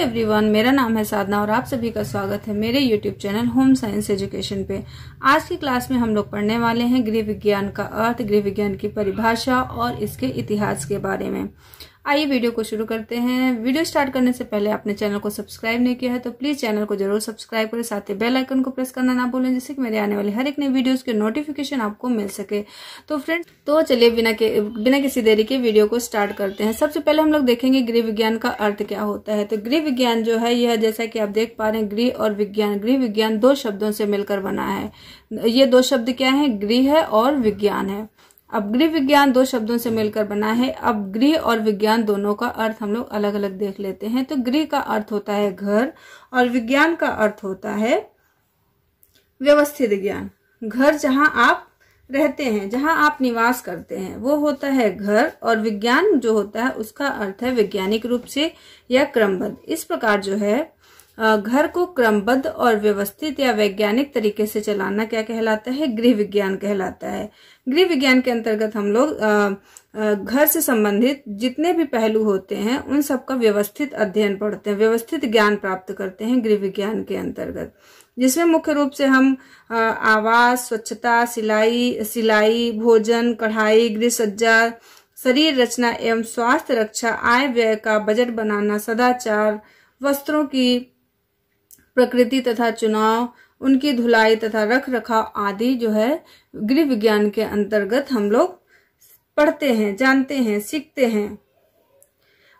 everyone मेरा नाम है साधना और आप सभी का स्वागत है मेरे YouTube channel home science education पे आज की क्लास में हम लोग पढ़ने वाले हैं गृह विज्ञान का अर्थ गृह विज्ञान की परिभाषा और इसके इतिहास के बारे में आइए वीडियो को शुरू करते हैं वीडियो स्टार्ट करने से पहले आपने चैनल को सब्सक्राइब नहीं किया है तो प्लीज चैनल को जरूर सब्सक्राइब करें साथ ही बेल आइकन को प्रेस करना ना भूलें जिससे कि मेरे आने वाले हर एक नए वीडियोस के नोटिफिकेशन आपको मिल सके तो फ्रेंड तो चलिए बिना के बिना किसी देरी के वीडियो को स्टार्ट करते हैं सबसे पहले हम लोग देखेंगे गृह विज्ञान का अर्थ क्या होता है तो गृह विज्ञान जो है यह जैसा कि आप देख पा रहे हैं गृह और विज्ञान गृह विज्ञान दो शब्दों से मिलकर बना है ये दो शब्द क्या है गृह है और विज्ञान है अब गृह विज्ञान दो शब्दों से मिलकर बना है अब गृह और विज्ञान दोनों का अर्थ हम लोग अलग अलग देख लेते हैं तो गृह का अर्थ होता है घर और विज्ञान का अर्थ होता है व्यवस्थित ज्ञान घर जहां आप रहते हैं जहां आप निवास करते हैं वो होता है घर और विज्ञान जो होता है उसका अर्थ है वैज्ञानिक रूप से या क्रमबद्ध इस प्रकार जो है घर को क्रमबद्ध और व्यवस्थित या वैज्ञानिक तरीके से चलाना क्या कहलाता है गृह विज्ञान कहलाता है गृह विज्ञान के अंतर्गत हम लोग घर से संबंधित जितने भी पहलू होते हैं उन सबका व्यवस्थित अध्ययन पढ़ते हैं व्यवस्थित ज्ञान प्राप्त करते हैं गृह विज्ञान के अंतर्गत जिसमें मुख्य रूप से हम आवास स्वच्छता सिलाई सिलाई भोजन कढ़ाई गृह सज्जा शरीर रचना एवं स्वास्थ्य रक्षा आय व्यय का बजट बनाना सदाचार वस्त्रों की प्रकृति तथा चुनाव उनकी धुलाई तथा रख रखाव आदि जो है गृह विज्ञान के अंतर्गत हम लोग पढ़ते हैं जानते हैं सीखते हैं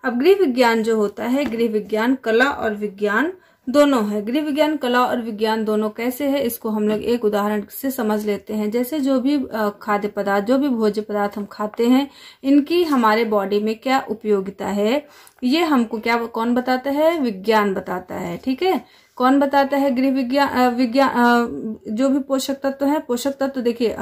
अब गृह विज्ञान जो होता है गृह विज्ञान कला और विज्ञान दोनों है गृह विज्ञान कला और विज्ञान दोनों कैसे है इसको हम लोग एक उदाहरण से समझ लेते हैं जैसे जो भी खाद्य पदार्थ जो भी भोज्य पदार्थ हम खाते हैं इनकी हमारे बॉडी में क्या उपयोगिता है ये हमको क्या कौन बताता है विज्ञान बताता है ठीक है कौन बताता है गृह विज्ञान विज्ञान जो भी पोषक तत्व तो है पोषक तत्व तो देखिए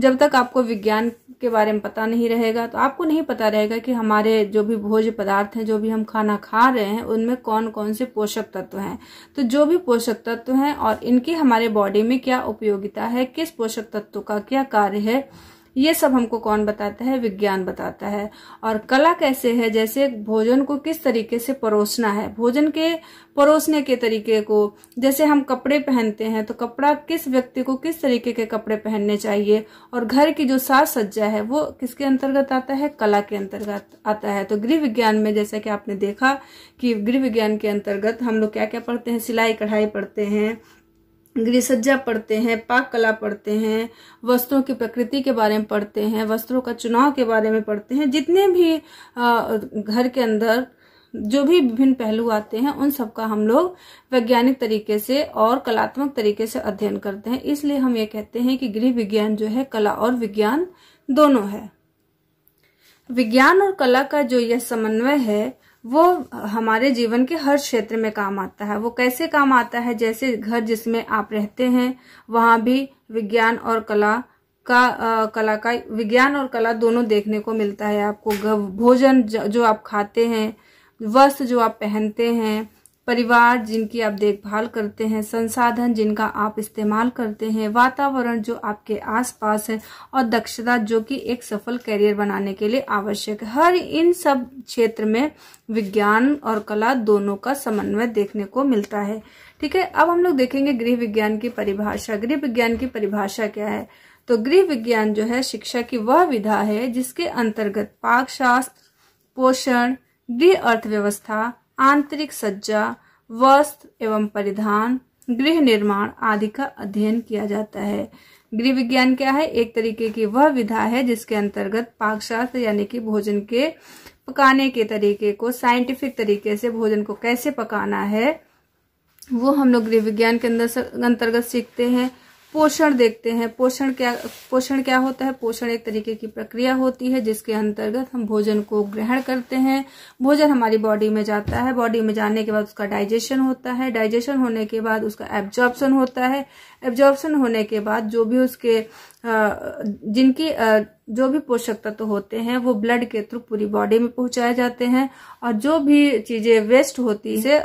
जब तक आपको विज्ञान के बारे में पता नहीं रहेगा तो आपको नहीं पता रहेगा कि हमारे जो भी भोज्य पदार्थ हैं जो भी हम खाना खा रहे हैं उनमें कौन कौन से पोषक तत्व तो हैं तो जो भी पोषक तत्व हैं और इनकी हमारे बॉडी में क्या उपयोगिता है किस पोषक तत्व का क्या कार्य है ये सब हमको कौन बताता है विज्ञान बताता है और कला कैसे है जैसे भोजन को किस तरीके से परोसना है भोजन के परोसने के तरीके को जैसे हम कपड़े पहनते हैं तो कपड़ा किस व्यक्ति को किस तरीके के कपड़े पहनने चाहिए और घर की जो साज सज्जा है वो किसके अंतर्गत आता है कला के अंतर्गत आता है तो गृह विज्ञान में जैसा कि आपने देखा कि गृह विज्ञान के अंतर्गत हम लोग क्या क्या पढ़ते हैं सिलाई कढ़ाई पढ़ते हैं गृहसज्जा पढ़ते हैं पाक कला पढ़ते हैं वस्त्रों की प्रकृति के बारे में पढ़ते हैं वस्त्रों का चुनाव के बारे में पढ़ते हैं जितने भी घर के अंदर जो भी विभिन्न पहलू आते हैं उन सबका हम लोग वैज्ञानिक तरीके से और कलात्मक तरीके से अध्ययन करते हैं इसलिए हम ये कहते हैं कि गृह विज्ञान जो है कला और विज्ञान दोनों है विज्ञान और कला का जो यह समन्वय है वो हमारे जीवन के हर क्षेत्र में काम आता है वो कैसे काम आता है जैसे घर जिसमें आप रहते हैं वहां भी विज्ञान और कला का आ, कला का विज्ञान और कला दोनों देखने को मिलता है आपको भोजन जो आप खाते हैं वस्त्र जो आप पहनते हैं परिवार जिनकी आप देखभाल करते हैं संसाधन जिनका आप इस्तेमाल करते हैं वातावरण जो आपके आसपास है और दक्षता जो कि एक सफल कैरियर बनाने के लिए आवश्यक है हर इन सब क्षेत्र में विज्ञान और कला दोनों का समन्वय देखने को मिलता है ठीक है अब हम लोग देखेंगे गृह विज्ञान की परिभाषा गृह विज्ञान की परिभाषा क्या है तो गृह विज्ञान जो है शिक्षा की वह विधा है जिसके अंतर्गत पाकशास्त्र पोषण गृह अर्थव्यवस्था आंतरिक सज्जा वस्त्र एवं परिधान गृह निर्माण आदि का अध्ययन किया जाता है गृह विज्ञान क्या है एक तरीके की वह विधा है जिसके अंतर्गत पाकशास्त्र यानी कि भोजन के पकाने के तरीके को साइंटिफिक तरीके से भोजन को कैसे पकाना है वो हम लोग गृह विज्ञान के अंदर अंतर्गत सीखते हैं पोषण देखते हैं पोषण क्या पोषण क्या होता है पोषण एक तरीके की प्रक्रिया होती है जिसके अंतर्गत हम भोजन को ग्रहण करते हैं भोजन हमारी बॉडी में जाता है बॉडी में जाने के बाद उसका डाइजेशन होता है डाइजेशन होने के बाद उसका एब्जॉर्प्शन होता है एब्जॉर्प्शन होने के बाद जो भी उसके जिनकी जो भी पोषक तत्व तो होते हैं वो ब्लड के थ्रू पूरी बॉडी में पहुंचाए जाते हैं और जो भी चीजें वेस्ट होती है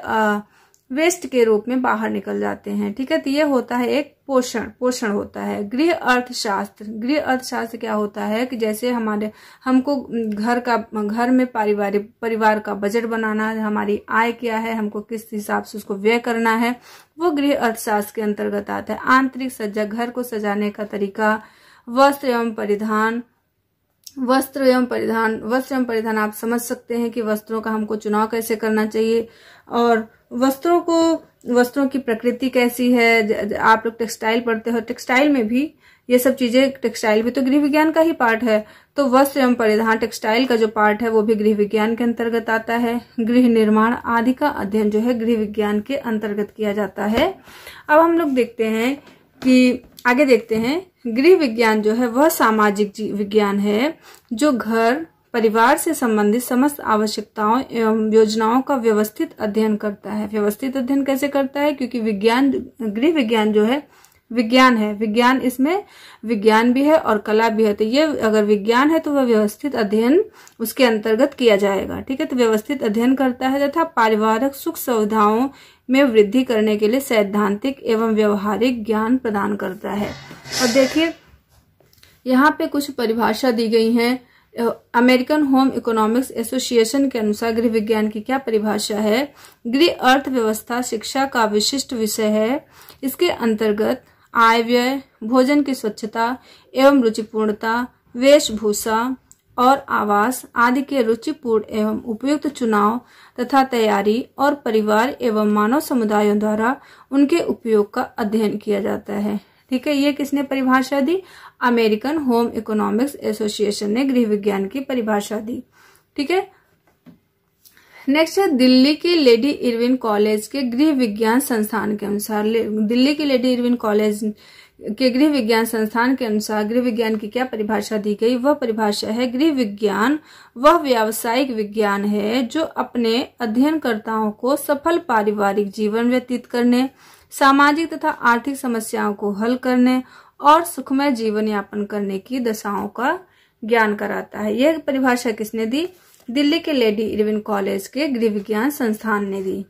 वेस्ट के रूप में बाहर निकल जाते हैं ठीक है तो ये होता है एक पोषण पोषण होता है गृह अर्थशास्त्र गृह अर्थशास्त्र क्या होता है कि जैसे हमारे हमको घर का घर में पारिवारिक परिवार का बजट बनाना है हमारी आय क्या है हमको किस हिसाब से उसको व्यय करना है वो गृह अर्थशास्त्र के अंतर्गत आता है आंतरिक सज्जा घर को सजाने का तरीका वस्त्र एवं परिधान वस्त्र एवं परिधान वस्त्र एवं परिधान आप समझ सकते हैं कि वस्त्रों का हमको चुनाव कैसे करना चाहिए और वस्त्रों को वस्त्रों की प्रकृति कैसी है आप लोग टेक्सटाइल पढ़ते हो टेक्सटाइल में भी ये सब चीजें टेक्सटाइल भी तो गृह विज्ञान का ही पार्ट है तो वस्त्र एवं परिधान टेक्सटाइल का जो पार्ट है वो भी गृह विज्ञान के अंतर्गत आता है गृह निर्माण आदि का अध्ययन जो है गृह विज्ञान के अंतर्गत किया जाता है अब हम लोग देखते हैं कि आगे देखते हैं गृह विज्ञान जो है वह सामाजिक विज्ञान है जो घर परिवार से संबंधित समस्त आवश्यकताओं एवं योजनाओं का व्यवस्थित अध्ययन करता है व्यवस्थित अध्ययन कैसे करता है क्योंकि विज्ञान गृह विज्ञान जो है विज्ञान है विज्ञान इसमें विज्ञान भी है और कला भी है तो ये अगर विज्ञान है तो वह व्यवस्थित अध्ययन उसके अंतर्गत किया जाएगा ठीक है तो व्यवस्थित अध्ययन करता है तथा पारिवारिक सुख सुविधाओं में वृद्धि करने के लिए सैद्धांतिक एवं व्यवहारिक ज्ञान प्रदान करता है और देखिए यहाँ पे कुछ परिभाषा दी गई है अमेरिकन होम इकोनॉमिक्स एसोसिएशन के अनुसार गृह विज्ञान की क्या परिभाषा है गृह अर्थव्यवस्था शिक्षा का विशिष्ट विषय है इसके अंतर्गत आय व्यय भोजन की स्वच्छता एवं रुचिपूर्णता वेशभूषा और आवास आदि के रुचिपूर्ण एवं उपयुक्त चुनाव तथा तैयारी और परिवार एवं मानव समुदायों द्वारा उनके उपयोग का अध्ययन किया जाता है ठीक है ये किसने परिभाषा दी अमेरिकन होम इकोनॉमिक्स एसोसिएशन ने गृह विज्ञान की परिभाषा दी ठीक है नेक्स्ट है दिल्ली के लेडी इरविन कॉलेज के गृह विज्ञान संस्थान के अनुसार दिल्ली के लेडी इरविन कॉलेज के गृह विज्ञान संस्थान के अनुसार गृह विज्ञान की क्या परिभाषा दी गई वह परिभाषा है गृह विज्ञान वह व्यावसायिक विज्ञान है जो अपने अध्ययनकर्ताओं को सफल पारिवारिक जीवन व्यतीत करने सामाजिक तथा आर्थिक समस्याओं को हल करने और सुखमय जीवन यापन करने की दशाओं का ज्ञान कराता है यह परिभाषा किसने दी दिल्ली के लेडी इरविन कॉलेज के गृह विज्ञान संस्थान ने दी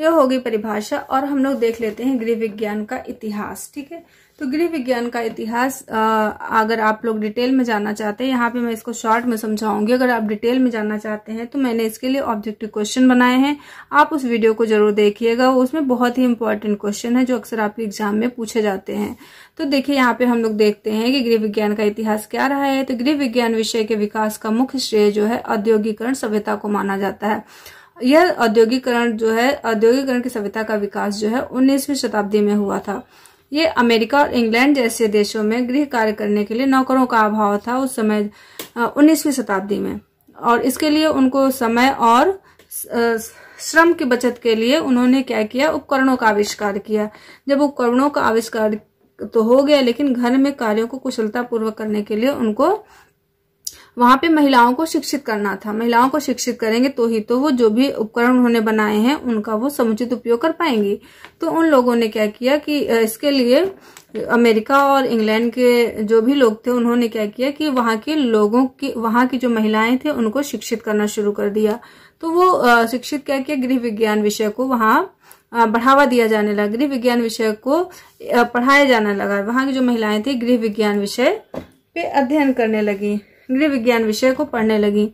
यह होगी परिभाषा और हम लोग देख लेते हैं गृह विज्ञान का इतिहास ठीक है तो गृह विज्ञान का इतिहास अगर आप लोग डिटेल में जानना चाहते हैं यहाँ पे मैं इसको शॉर्ट में समझाऊंगी अगर आप डिटेल में जानना चाहते हैं तो मैंने इसके लिए ऑब्जेक्टिव क्वेश्चन बनाए हैं आप उस वीडियो को जरूर देखिएगा उसमें बहुत ही इंपॉर्टेंट क्वेश्चन है जो अक्सर आपके एग्जाम में पूछे जाते हैं तो देखिये यहाँ पे हम लोग देखते हैं कि गृह विज्ञान का इतिहास क्या रहा है तो गृह विज्ञान विषय के विकास का मुख्य श्रेय जो है औद्योगिकरण सभ्यता को माना जाता है यह औद्योगिकरण जो है औद्योगिकरण की सभ्यता का विकास जो है उन्नीसवीं शताब्दी में हुआ था ये अमेरिका और इंग्लैंड जैसे देशों में गृह कार्य करने के लिए नौकरों का अभाव था उस समय उन्नीसवीं शताब्दी में और इसके लिए उनको समय और श्रम की बचत के लिए उन्होंने क्या किया उपकरणों का आविष्कार किया जब उपकरणों का आविष्कार तो हो गया लेकिन घर में कार्यों को कुशलता पूर्वक करने के लिए उनको वहां पे महिलाओं को शिक्षित करना था महिलाओं को शिक्षित करेंगे तो ही तो वो जो भी उपकरण उन्होंने बनाए हैं उनका वो समुचित उपयोग कर पाएंगी तो उन लोगों ने क्या किया कि इसके लिए अमेरिका और इंग्लैंड के जो भी लोग थे उन्होंने क्या किया कि वहां के लोगों की वहां की जो महिलाएं थे उनको शिक्षित करना शुरू कर दिया तो वो शिक्षित क्या किया गृह विज्ञान विषय को वहाँ बढ़ावा दिया जाने लगा गृह विज्ञान विषय को पढ़ाया जाने लगा वहां की जो महिलाएं थी गृह विज्ञान विषय पे अध्ययन करने लगी गृह विज्ञान विषय को पढ़ने लगी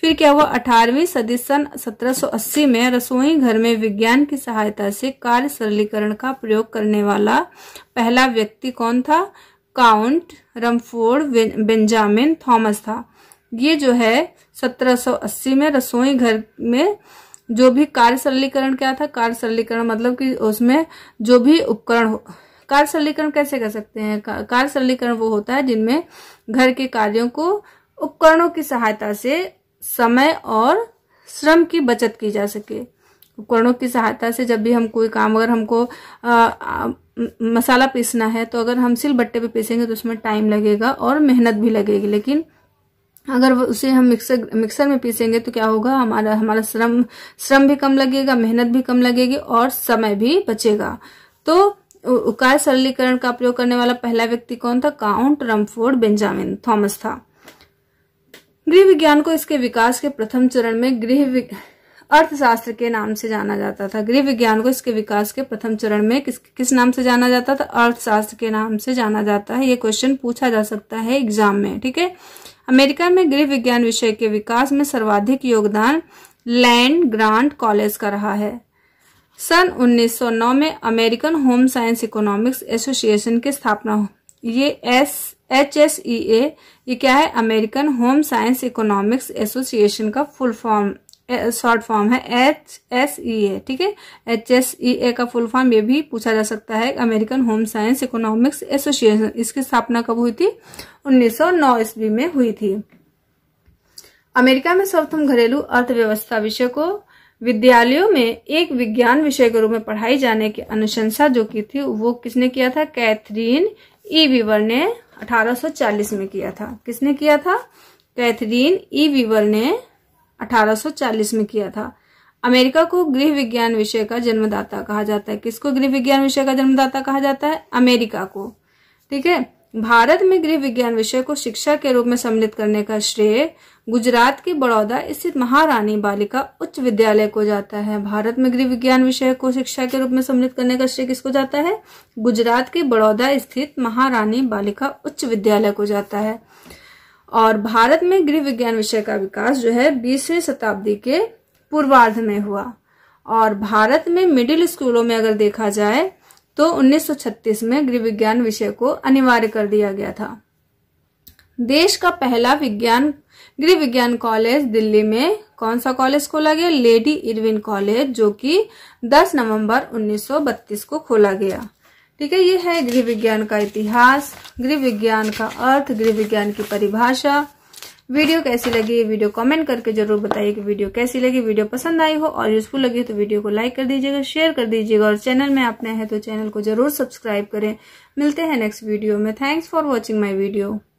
फिर क्या हुआ अठारहवीं सदी सन 1780 में रसोई घर में विज्ञान की सहायता से कार्य सरलीकरण का प्रयोग करने वाला पहला व्यक्ति कौन था काउंट रमफोर्ड बेंजामिन थॉमस था ये जो है 1780 में रसोई घर में जो भी कार्य सरलीकरण क्या था कार्य सरलीकरण मतलब कि उसमें जो भी उपकरण कार्य सरलीकरण कैसे कर सकते हैं कार्य सरलीकरण वो होता है जिनमें घर के कार्यों को उपकरणों की सहायता से समय और श्रम की बचत की जा सके उपकरणों की सहायता से जब भी हम कोई काम अगर हमको आ, आ, मसाला पीसना है तो अगर हम सिल बट्टे पे पीसेंगे तो उसमें टाइम लगेगा और मेहनत भी लगेगी लेकिन अगर उसे हम मिक्सर मिक्सर में पीसेंगे तो क्या होगा हमारा हमारा श्रम श्रम भी कम लगेगा मेहनत भी कम लगेगी और समय भी बचेगा तो उकाय सरलीकरण का प्रयोग करने वाला पहला व्यक्ति कौन था काउंट रमफोर्ड बेंजामिन थॉमस था गृह विज्ञान को इसके विकास के प्रथम चरण में गृह अर्थशास्त्र के नाम से जाना जाता था गृह विज्ञान को इसके विकास के प्रथम चरण में किस किस नाम से जाना जाता था अर्थशास्त्र के नाम से जाना जाता है ये क्वेश्चन पूछा जा सकता है एग्जाम में ठीक है अमेरिका में गृह विज्ञान विषय के विकास में सर्वाधिक योगदान लैंड ग्रांट कॉलेज का रहा है सन 1909 में American home science economics association की स्थापना ये S H S E A ये क्या है American home science economics association का फुल फॉर्म शॉर्ट फॉर्म है एच एस ई ए ठीक है एच एस ई ए का फुल फॉर्म ये भी पूछा जा सकता है American home science economics association इसकी स्थापना कब हुई थी 1909 ईस्वी में हुई थी अमेरिका में सर्वप्रथम घरेलू अर्थव्यवस्था विषय को विद्यालयों में एक विज्ञान विषय के रूप में पढ़ाई जाने की अनुशंसा जो की थी वो किसने किया था कैथरीन ई वीवर ने 1840 में किया था किसने किया था कैथरीन ई वीवर ने 1840 में किया था अमेरिका को गृह विज्ञान विषय का जन्मदाता कहा जाता है किसको गृह विज्ञान विषय का जन्मदाता कहा जाता है अमेरिका को ठीक है भारत में गृह विज्ञान विषय को शिक्षा के रूप में सम्मिलित करने का श्रेय गुजरात के बड़ौदा स्थित महारानी बालिका उच्च विद्यालय को जाता है भारत में गृह विज्ञान विषय को शिक्षा के रूप में सम्मिलित करने का श्रेय किसको जाता है गुजरात के बड़ौदा स्थित महारानी बालिका उच्च विद्यालय को जाता है और भारत में गृह विज्ञान विषय का विकास जो है बीसवीं शताब्दी के पूर्वार्ध में हुआ और भारत में मिडिल स्कूलों में अगर देखा जाए तो 1936 में गृह विज्ञान विषय को अनिवार्य कर दिया गया था देश का पहला विज्ञान गृह विज्ञान कॉलेज दिल्ली में कौन सा कॉलेज खोला गया लेडी इरविन कॉलेज जो कि 10 नवंबर 1932 को खोला गया ठीक है ये है गृह विज्ञान का इतिहास गृह विज्ञान का अर्थ गृह विज्ञान की परिभाषा वीडियो कैसी लगी ये वीडियो कमेंट करके जरूर बताइए कि वीडियो कैसी लगी वीडियो पसंद आई हो और यूजफुल लगी हो तो वीडियो को लाइक कर दीजिएगा शेयर कर दीजिएगा और चैनल में आप नए हैं तो चैनल को जरूर सब्सक्राइब करें मिलते हैं नेक्स्ट वीडियो में thanks for watching my video